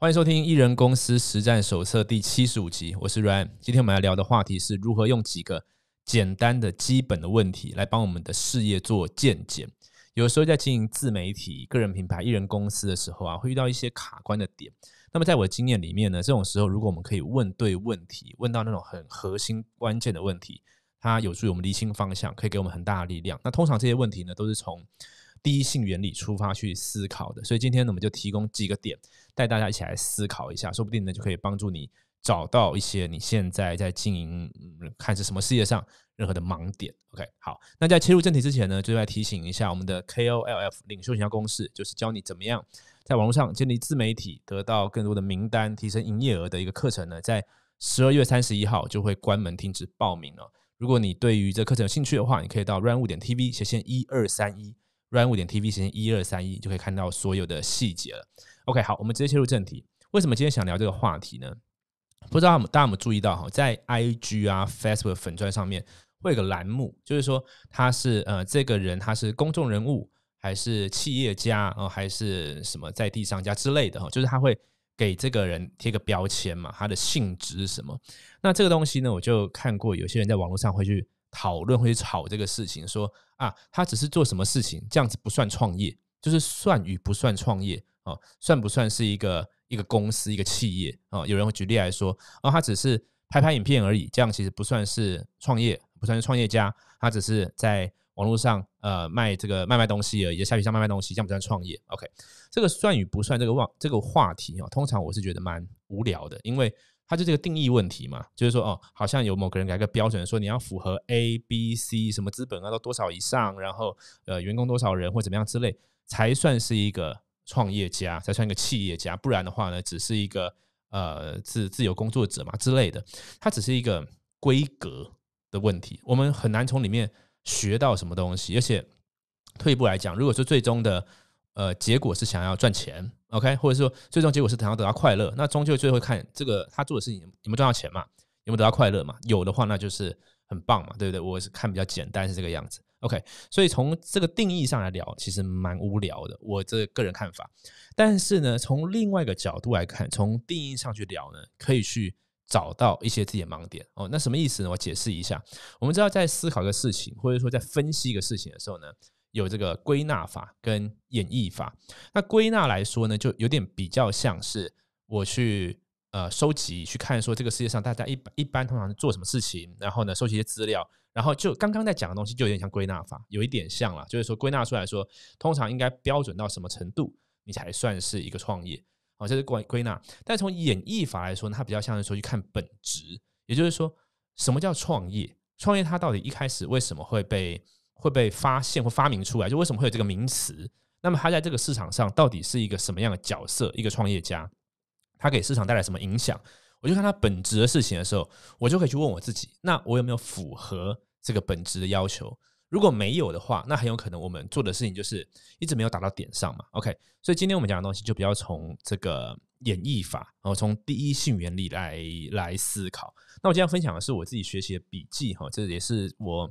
欢迎收听《艺人公司实战手册》第七十五集，我是 Ryan。今天我们来聊的话题是如何用几个简单的、基本的问题来帮我们的事业做鉴解。有时候在经营自媒体、个人品牌、艺人公司的时候啊，会遇到一些卡关的点。那么，在我的经验里面呢，这种时候如果我们可以问对问题，问到那种很核心、关键的问题，它有助于我们厘清方向，可以给我们很大的力量。那通常这些问题呢，都是从。第一性原理出发去思考的，所以今天呢，我们就提供几个点，带大家一起来思考一下，说不定呢，就可以帮助你找到一些你现在在经营嗯、看是什么事业上任何的盲点。OK，好，那在切入正题之前呢，就要提醒一下我们的 KOLF 领袖营销公式，就是教你怎么样在网络上建立自媒体，得到更多的名单，提升营业额的一个课程呢，在十二月三十一号就会关门停止报名了。如果你对于这课程有兴趣的话，你可以到 Run 五点 TV 斜线一二三一。Run 五点 TV 时间一二三一就可以看到所有的细节了。OK，好，我们直接切入正题。为什么今天想聊这个话题呢？不知道大家有没有注意到哈，在 IG 啊、Facebook 粉钻上面会有个栏目，就是说他是呃，这个人他是公众人物还是企业家啊，还是什么在地商家之类的哈，就是他会给这个人贴个标签嘛，他的性质是什么？那这个东西呢，我就看过有些人在网络上会去。讨论或去吵这个事情，说啊，他只是做什么事情，这样子不算创业，就是算与不算创业啊，算不算是一个一个公司一个企业啊？有人会举例来说，哦，他只是拍拍影片而已，这样其实不算是创业，不算是创业家，他只是在网络上呃卖这个卖卖东西而已，下笔像卖卖东西，这样不算创业。OK，这个算与不算这个话这个话题啊，通常我是觉得蛮无聊的，因为。它就这个定义问题嘛，就是说，哦，好像有某个人给一个标准，说你要符合 A、B、C 什么资本要到多少以上，然后呃员工多少人或怎么样之类，才算是一个创业家，才算一个企业家，不然的话呢，只是一个呃自自由工作者嘛之类的，它只是一个规格的问题，我们很难从里面学到什么东西。而且退一步来讲，如果说最终的。呃，结果是想要赚钱，OK，或者是说最终结果是想要得到快乐，那终究最后看这个他做的事情有没有赚到钱嘛，有没有得到快乐嘛？有的话，那就是很棒嘛，对不对？我是看比较简单是这个样子，OK。所以从这个定义上来聊，其实蛮无聊的，我这个人看法。但是呢，从另外一个角度来看，从定义上去聊呢，可以去找到一些自己的盲点哦。那什么意思呢？我解释一下，我们知道在思考一个事情，或者说在分析一个事情的时候呢。有这个归纳法跟演绎法。那归纳来说呢，就有点比较像是我去呃收集去看说这个世界上大家一一般通常做什么事情，然后呢收集一些资料，然后就刚刚在讲的东西就有点像归纳法，有一点像了，就是说归纳出来说通常应该标准到什么程度，你才算是一个创业好，这是归归纳。但从演绎法来说呢，它比较像是说去看本质，也就是说什么叫创业？创业它到底一开始为什么会被？会被发现或发明出来，就为什么会有这个名词？那么他在这个市场上到底是一个什么样的角色？一个创业家，他给市场带来什么影响？我就看他本质的事情的时候，我就可以去问我自己：那我有没有符合这个本质的要求？如果没有的话，那很有可能我们做的事情就是一直没有打到点上嘛。OK，所以今天我们讲的东西就比较从这个演绎法，然后从第一性原理来来思考。那我今天分享的是我自己学习的笔记哈，这也是我。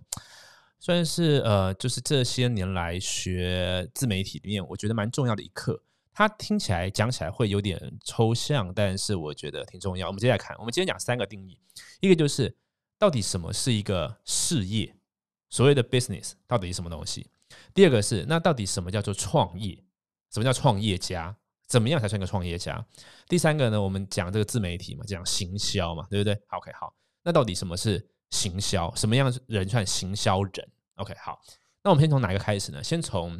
算是呃，就是这些年来学自媒体里面，我觉得蛮重要的一课。它听起来讲起来会有点抽象，但是我觉得挺重要。我们接下来看，我们今天讲三个定义：一个就是到底什么是一个事业，所谓的 business 到底是什么东西；第二个是那到底什么叫做创业，什么叫创业家，怎么样才算一个创业家？第三个呢，我们讲这个自媒体嘛，讲行销嘛，对不对？OK，好，那到底什么是？行销什么样人算行销人？OK，好，那我们先从哪个开始呢？先从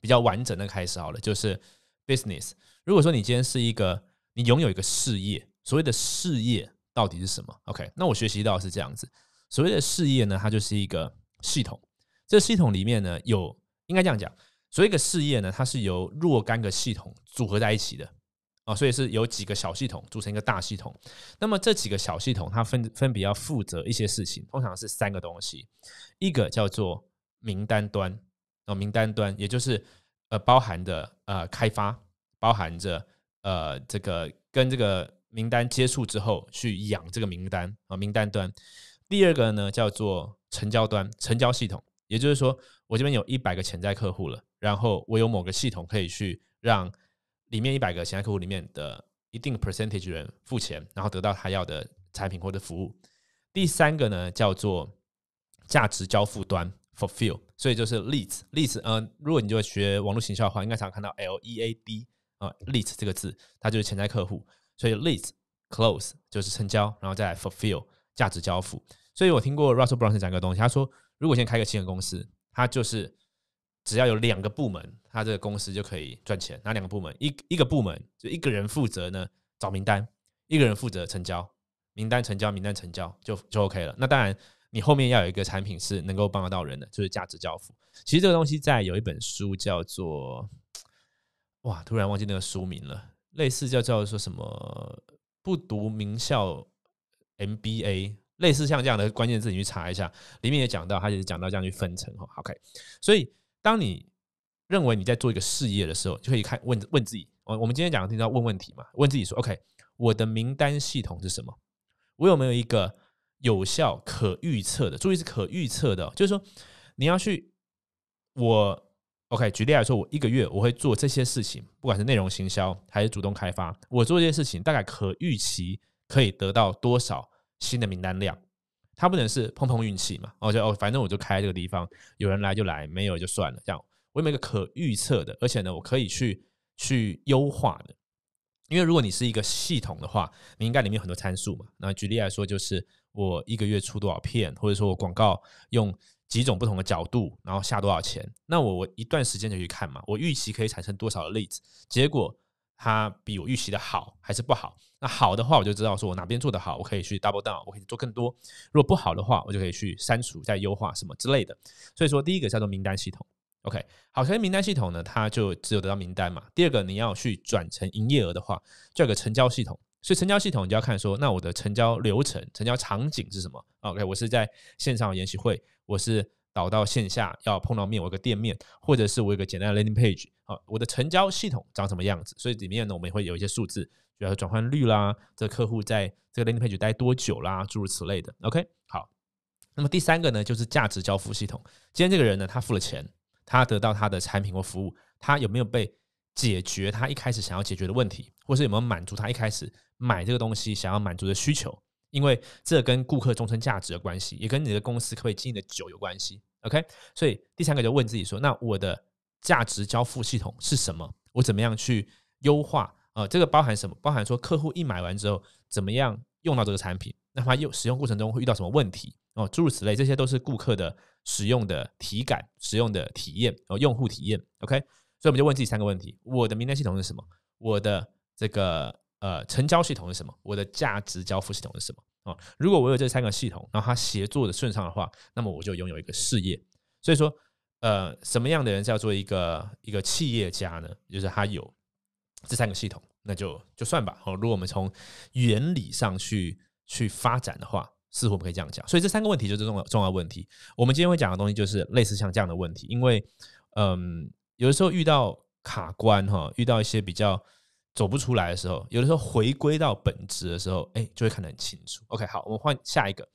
比较完整的开始好了，就是 business。如果说你今天是一个，你拥有一个事业，所谓的事业到底是什么？OK，那我学习到是这样子，所谓的事业呢，它就是一个系统，这系统里面呢有，应该这样讲，所谓的个事业呢，它是由若干个系统组合在一起的。啊，所以是有几个小系统组成一个大系统。那么这几个小系统，它分分别要负责一些事情，通常是三个东西。一个叫做名单端，哦，名单端，也就是呃，包含的呃，开发，包含着呃，这个跟这个名单接触之后去养这个名单啊，名单端。第二个呢，叫做成交端，成交系统，也就是说，我这边有一百个潜在客户了，然后我有某个系统可以去让。里面一百个潜在客户里面的一定 percentage 人付钱，然后得到他要的产品或者服务。第三个呢叫做价值交付端 （fulfill），所以就是 leads，leads，呃，如果你就学网络行销的话，应该常看到 L-E-A-D 啊，leads 这个字，它就是潜在客户。所以 leads close 就是成交，然后再来 fulfill 价值交付。所以我听过 Russell Brunson 讲个东西，他说如果先开个新的公司，他就是。只要有两个部门，他这个公司就可以赚钱。哪两个部门？一一个部门就一个人负责呢，找名单；一个人负责成交，名单成交，名单成交就就 OK 了。那当然，你后面要有一个产品是能够帮得到人的，就是价值交付。其实这个东西在有一本书叫做……哇，突然忘记那个书名了，类似叫叫说什么不读名校 MBA，类似像这样的关键字，你去查一下，里面也讲到，他也是讲到这样去分层哈。OK，所以。当你认为你在做一个事业的时候，就可以看问问自己。我我们今天讲的听到问问题嘛？问自己说：OK，我的名单系统是什么？我有没有一个有效、可预测的？注意是可预测的，就是说你要去我 OK。举例来说，我一个月我会做这些事情，不管是内容行销还是主动开发，我做这些事情大概可预期可以得到多少新的名单量？它不能是碰碰运气嘛？我就哦，反正我就开这个地方，有人来就来，没有就算了。这样，我有一个可预测的，而且呢，我可以去去优化的。因为如果你是一个系统的话，你应该里面有很多参数嘛。那举例来说，就是我一个月出多少片，或者说我广告用几种不同的角度，然后下多少钱，那我我一段时间就去看嘛，我预期可以产生多少的例子，结果。它比我预期的好还是不好？那好的话，我就知道说我哪边做的好，我可以去 double down，我可以做更多；如果不好的话，我就可以去删除、再优化什么之类的。所以说，第一个叫做名单系统，OK。好，所以名单系统呢，它就只有得到名单嘛。第二个，你要去转成营业额的话，有个成交系统。所以成交系统，你就要看说，那我的成交流程、成交场景是什么？OK，我是在线上研习会，我是。导到线下要碰到面，我有个店面，或者是我有个简单的 landing page。好，我的成交系统长什么样子？所以里面呢，我们也会有一些数字，比如说转换率啦，这个客户在这个 landing page 待多久啦，诸如此类的。OK，好。那么第三个呢，就是价值交付系统。今天这个人呢，他付了钱，他得到他的产品或服务，他有没有被解决他一开始想要解决的问题，或是有没有满足他一开始买这个东西想要满足的需求？因为这跟顾客终身价值的关系，也跟你的公司可以经营的久有关系。OK，所以第三个就问自己说：那我的价值交付系统是什么？我怎么样去优化？呃，这个包含什么？包含说客户一买完之后怎么样用到这个产品？那他用使用过程中会遇到什么问题？哦，诸如此类，这些都是顾客的使用的体感、使用的体验、哦用户体验。OK，所以我们就问自己三个问题：我的名单系统是什么？我的这个呃成交系统是什么？我的价值交付系统是什么？啊，如果我有这三个系统，然后它协作的顺畅的话，那么我就拥有一个事业。所以说，呃，什么样的人叫做一个一个企业家呢？就是他有这三个系统，那就就算吧。哦，如果我们从原理上去去发展的话，似乎我们可以这样讲。所以这三个问题就是重要重要问题。我们今天会讲的东西就是类似像这样的问题，因为嗯，有的时候遇到卡关哈，遇到一些比较。走不出来的时候，有的时候回归到本质的时候，哎，就会看得很清楚。OK，好，我们换下一个。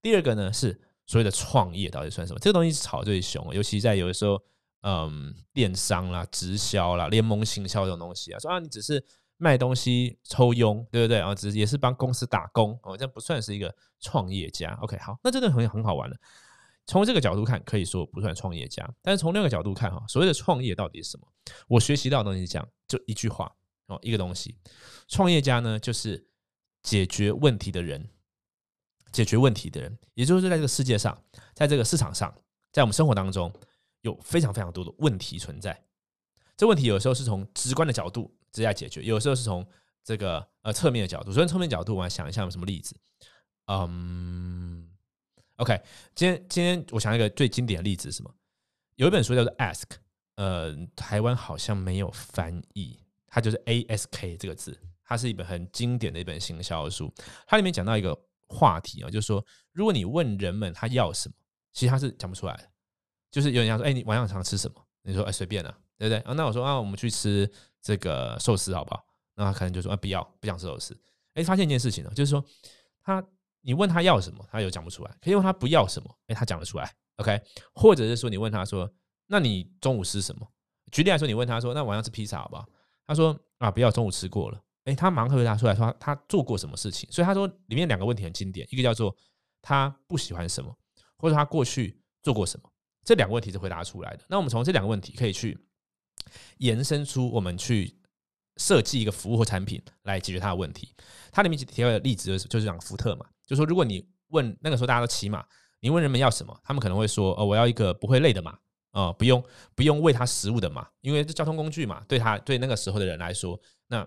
第二个呢是所谓的创业到底算什么？这个东西是炒最凶，尤其在有的时候，嗯，电商啦、直销啦、联盟行销这种东西啊，说啊，你只是卖东西抽佣，对不对啊？只也是帮公司打工，哦，这不算是一个创业家。OK，好，那真的很很好玩了。从这个角度看，可以说不算创业家。但是从另一个角度看，哈，所谓的创业到底什么？我学习到的东西是样，就一句话。哦，一个东西，创业家呢，就是解决问题的人，解决问题的人，也就是在这个世界上，在这个市场上，在我们生活当中，有非常非常多的问题存在。这问题有时候是从直观的角度直接解决，有时候是从这个呃侧面的角度。所以，侧面角度，我来想一下有什么例子？嗯，OK，今天今天我想一个最经典的例子，什么？有一本书叫做《Ask》，呃，台湾好像没有翻译。它就是 A S K 这个字，它是一本很经典的一本行销书。它里面讲到一个话题啊，就是说，如果你问人们他要什么，其实他是讲不出来的。就是有人家说，哎，你晚上常吃什么？你说，哎，随便啊，对不对？啊，那我说啊，我们去吃这个寿司好不好？那他可能就说，啊，不要，不想吃寿司。哎，发现一件事情呢，就是说，他你问他要什么，他有讲不出来；可以问他不要什么，哎，他讲得出来。OK，或者是说，你问他说，那你中午吃什么？举例来说，你问他说，那晚上吃披萨，好不好？他说啊，不要中午吃过了。哎，他上回答出来说他做过什么事情，所以他说里面两个问题很经典，一个叫做他不喜欢什么，或者他过去做过什么，这两个问题是回答出来的。那我们从这两个问题可以去延伸出我们去设计一个服务或产品来解决他的问题。它里面提到的例子就是就是讲福特嘛，就说如果你问那个时候大家都骑马，你问人们要什么，他们可能会说呃我要一个不会累的马。啊，不用不用喂它食物的嘛，因为这交通工具嘛，对他对那个时候的人来说，那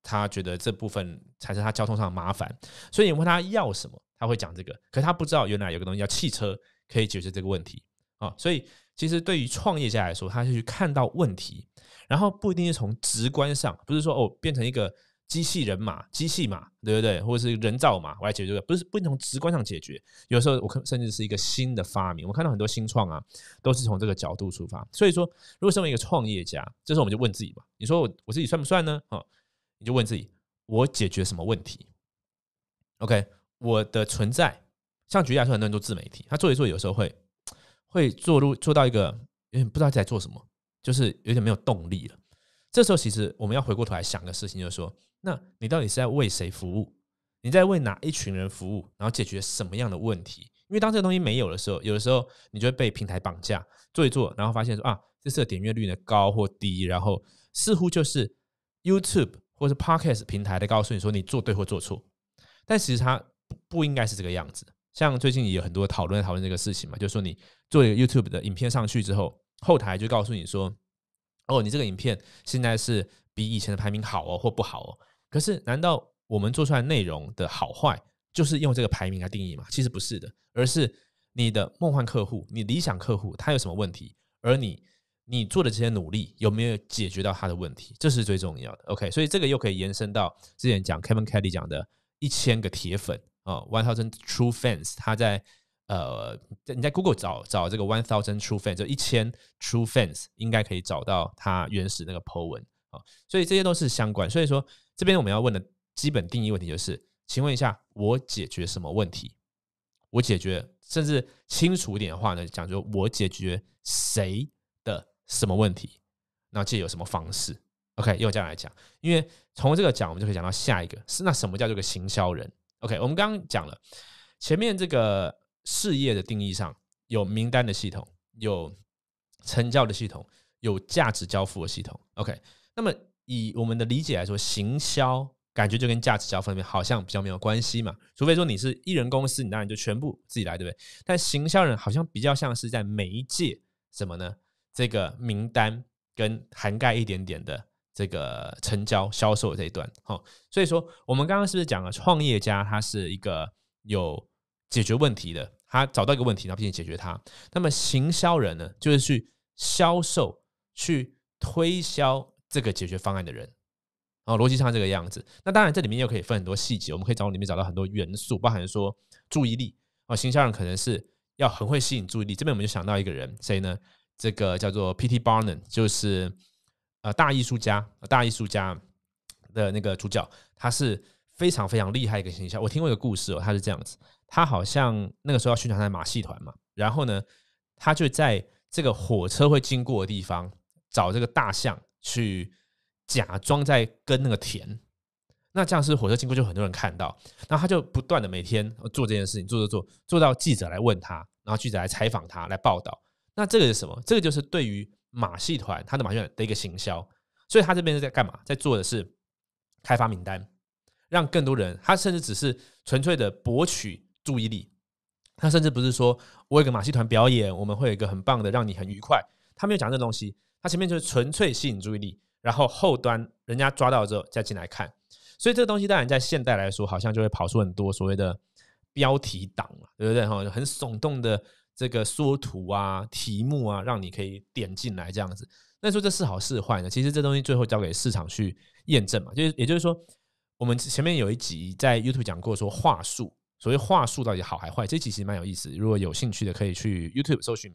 他觉得这部分才是他交通上的麻烦，所以问他要什么，他会讲这个，可他不知道原来有个东西叫汽车可以解决这个问题啊，所以其实对于创业家来说，他是去看到问题，然后不一定是从直观上，不是说哦变成一个。机器人马、机器马，对不对？或者是人造马来解决？不是，不能从直观上解决。有时候，我看甚至是一个新的发明。我看到很多新创啊，都是从这个角度出发。所以说，如果身为一个创业家，这时候我们就问自己嘛：你说我我自己算不算呢？哦，你就问自己，我解决什么问题？OK，我的存在。像举来说，很多人做自媒体，他做一做，有时候会会做入做到一个有点不知道在做什么，就是有点没有动力了。这时候，其实我们要回过头来想个事情，就是说。那你到底是在为谁服务？你在为哪一群人服务？然后解决什么样的问题？因为当这个东西没有的时候，有的时候你就会被平台绑架，做一做，然后发现说啊，这次的点阅率呢高或低，然后似乎就是 YouTube 或是 Podcast 平台在告诉你说你做对或做错。但其实它不不应该是这个样子。像最近也有很多讨论讨论这个事情嘛，就说你做一个 YouTube 的影片上去之后，后台就告诉你说，哦，你这个影片现在是比以前的排名好哦或不好哦。可是，难道我们做出来内容的好坏就是用这个排名来定义吗？其实不是的，而是你的梦幻客户、你理想客户他有什么问题，而你你做的这些努力有没有解决到他的问题，这是最重要的。OK，所以这个又可以延伸到之前讲 Kevin Kelly 讲的“一千个铁粉”啊，One Thousand True Fans。他在呃，你在 Google 找找这个 One Thousand True Fans，就一千 True Fans，应该可以找到他原始那个 po 文啊。所以这些都是相关。所以说。这边我们要问的基本定义问题就是，请问一下，我解决什么问题？我解决，甚至清楚一点的话呢，讲就我解决谁的什么问题？那这有什么方式？OK，用这样来讲，因为从这个讲，我们就可以讲到下一个是那什么叫做个行销人？OK，我们刚刚讲了前面这个事业的定义上有名单的系统，有成交的系统，有价值交付的系统。OK，那么。以我们的理解来说，行销感觉就跟价值交付好像比较没有关系嘛，除非说你是艺人公司，你当然就全部自己来，对不对？但行销人好像比较像是在每一届什么呢？这个名单跟涵盖一点点的这个成交销售这一段，哈。所以说，我们刚刚是不是讲了，创业家他是一个有解决问题的，他找到一个问题然后并且解决它。那么行销人呢，就是去销售、去推销。这个解决方案的人，哦，逻辑上这个样子。那当然，这里面又可以分很多细节，我们可以从里面找到很多元素，包含说注意力哦，形象可能是要很会吸引注意力。这边我们就想到一个人，谁呢？这个叫做 P. T. Barnum，就是呃大艺术家，大艺术家的那个主角，他是非常非常厉害一个形象。我听过一个故事哦，他是这样子，他好像那个时候要宣传他的马戏团嘛，然后呢，他就在这个火车会经过的地方找这个大象。去假装在跟那个田，那这样是火车经过就很多人看到，然后他就不断的每天做这件事情，做做做，做到记者来问他，然后记者来采访他，来报道。那这个是什么？这个就是对于马戏团他的马戏团的一个行销。所以他这边是在干嘛？在做的是开发名单，让更多人。他甚至只是纯粹的博取注意力。他甚至不是说我有个马戏团表演，我们会有一个很棒的，让你很愉快。他没有讲这东西。它前面就是纯粹吸引注意力，然后后端人家抓到之后再进来看，所以这个东西当然在现代来说，好像就会跑出很多所谓的标题党嘛，对不对？哈，很耸动的这个缩图啊、题目啊，让你可以点进来这样子。那说这是好是坏呢？其实这东西最后交给市场去验证嘛。就是也就是说，我们前面有一集在 YouTube 讲过，说话术，所谓话术到底好还坏，这集其实蛮有意思。如果有兴趣的，可以去 YouTube 搜寻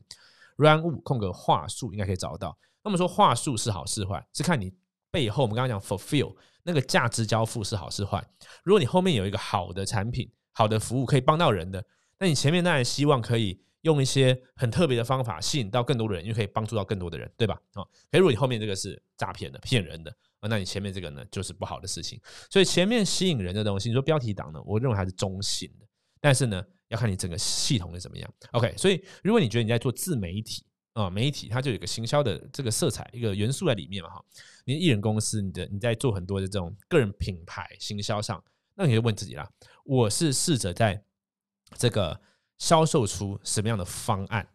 “run 物空格话术”，应该可以找得到。那么说，话术是好是坏，是看你背后。我们刚刚讲 fulfill 那个价值交付是好是坏。如果你后面有一个好的产品、好的服务，可以帮到人的，那你前面当然希望可以用一些很特别的方法，吸引到更多的人，因为可以帮助到更多的人，对吧？啊，比如你后面这个是诈骗的、骗人的，那你前面这个呢，就是不好的事情。所以前面吸引人的东西，你说标题党呢，我认为还是中性的，但是呢，要看你整个系统是怎么样。OK，所以如果你觉得你在做自媒体，啊，媒体它就有个行销的这个色彩一个元素在里面嘛哈，你艺人公司，你的你在做很多的这种个人品牌行销上，那你就问自己啦，我是试着在这个销售出什么样的方案，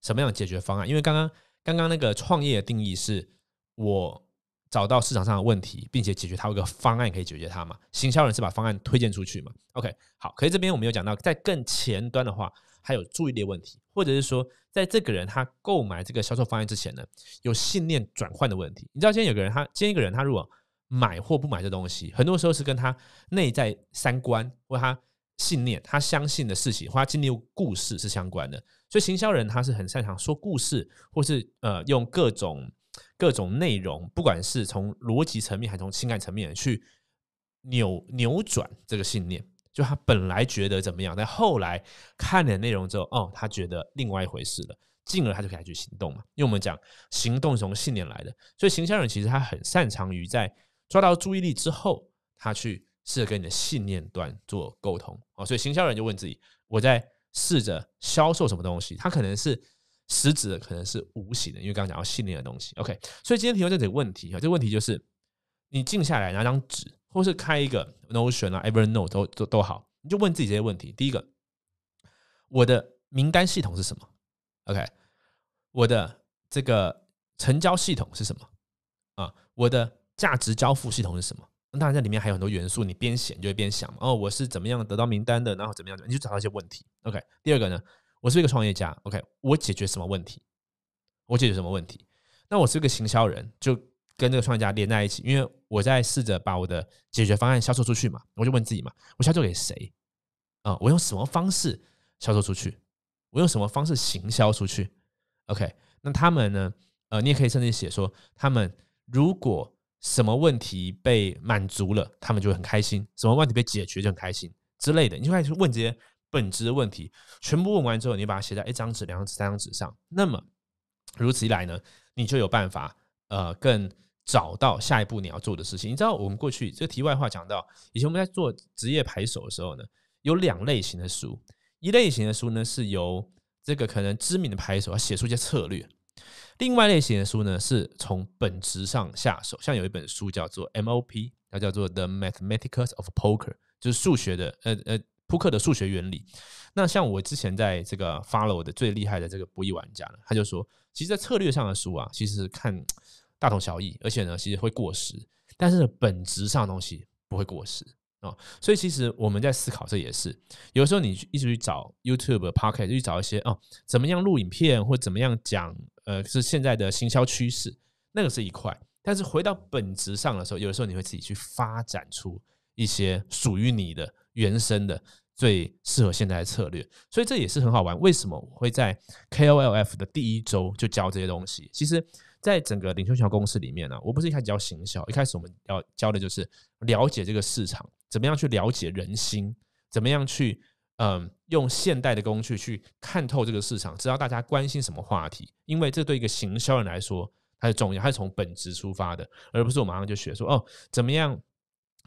什么样的解决方案？因为刚刚刚刚那个创业的定义是，我。找到市场上的问题，并且解决它，有个方案可以解决它嘛？行销人是把方案推荐出去嘛？OK，好。可是这边我们有讲到，在更前端的话，还有注意力问题，或者是说，在这个人他购买这个销售方案之前呢，有信念转换的问题。你知道，今天有个人，他今天一个人，他如果买或不买这东西，很多时候是跟他内在三观或他信念、他相信的事情或他经历故事是相关的。所以行销人他是很擅长说故事，或是呃用各种。各种内容，不管是从逻辑层面还是从情感层面去扭扭转这个信念，就他本来觉得怎么样，在后来看了内容之后，哦，他觉得另外一回事了，进而他就可以去行动嘛。因为我们讲行动是从信念来的，所以行销人其实他很擅长于在抓到注意力之后，他去试着跟你的信念端做沟通哦，所以行销人就问自己：我在试着销售什么东西？他可能是。实质可能是无形的，因为刚刚讲到信念的东西。OK，所以今天提出这几个问题啊，这问题就是你静下来拿张纸，或是开一个 Notion 啊，Evernote 都都都好，你就问自己这些问题。第一个，我的名单系统是什么？OK，我的这个成交系统是什么？啊，我的价值交付系统是什么？那当然这里面还有很多元素，你边写就会边想，哦，我是怎么样得到名单的，然后怎么样，你就找到一些问题。OK，第二个呢？我是一个创业家，OK，我解决什么问题？我解决什么问题？那我是一个行销人，就跟这个创业家连在一起，因为我在试着把我的解决方案销售出去嘛。我就问自己嘛，我销售给谁？啊，我用什么方式销售出去？我用什么方式行销出去？OK，那他们呢？呃，你也可以甚至写说，他们如果什么问题被满足了，他们就会很开心；什么问题被解决就很开心之类的。你就开始问这些。本质的问题全部问完之后，你把它写在一张纸、两张纸、三张纸上。那么如此一来呢，你就有办法呃，更找到下一步你要做的事情。你知道，我们过去这个题外话讲到，以前我们在做职业牌手的时候呢，有两类型的书。一类型的书呢，是由这个可能知名的牌手要写出一些策略；另外类型的书呢，是从本质上下手。像有一本书叫做 MOP，它叫做 The Mathematics of Poker，就是数学的呃呃。扑克的数学原理，那像我之前在这个 follow 的最厉害的这个博弈玩家呢，他就说，其实，在策略上的书啊，其实看大同小异，而且呢，其实会过时，但是本质上的东西不会过时啊。所以，其实我们在思考这也是有时候你一直去找 YouTube、p o r c a e t 去找一些哦，怎么样录影片，或怎么样讲呃，是现在的行销趋势，那个是一块。但是回到本质上的时候，有的时候你会自己去发展出一些属于你的原生的。最适合现在的策略，所以这也是很好玩。为什么我会在 KOLF 的第一周就教这些东西？其实，在整个领袖小公司里面呢，我不是一开始教行销，一开始我们要教的就是了解这个市场，怎么样去了解人心，怎么样去嗯，用现代的工具去看透这个市场，知道大家关心什么话题。因为这对一个行销人来说，它是重要，它是从本质出发的，而不是我马上就学说哦，怎么样，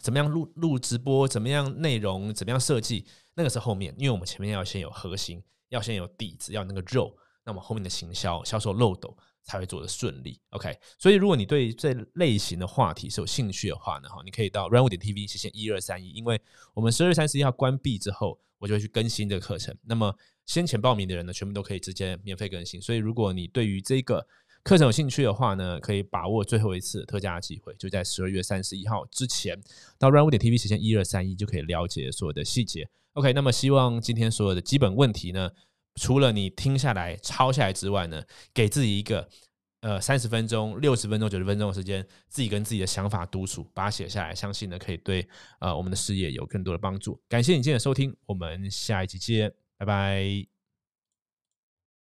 怎么样录录直播，怎么样内容，怎么样设计。那个是后面，因为我们前面要先有核心，要先有底子，要那个肉，那么后面的行销、销售漏斗才会做的顺利。OK，所以如果你对这类型的话题是有兴趣的话呢，哈，你可以到 Run Wu 点 TV 实现一二三一，因为我们十二月三十一号关闭之后，我就会去更新这个课程。那么先前报名的人呢，全部都可以直接免费更新。所以如果你对于这个课程有兴趣的话呢，可以把握最后一次特价机会，就在十二月三十一号之前到 Run Wu 点 TV 实现一二三一，就可以了解所有的细节。OK，那么希望今天所有的基本问题呢，除了你听下来抄下来之外呢，给自己一个呃三十分钟、六十分钟、九十分钟的时间，自己跟自己的想法独处，把它写下来，相信呢可以对呃我们的事业有更多的帮助。感谢你今天的收听，我们下一集见，拜拜。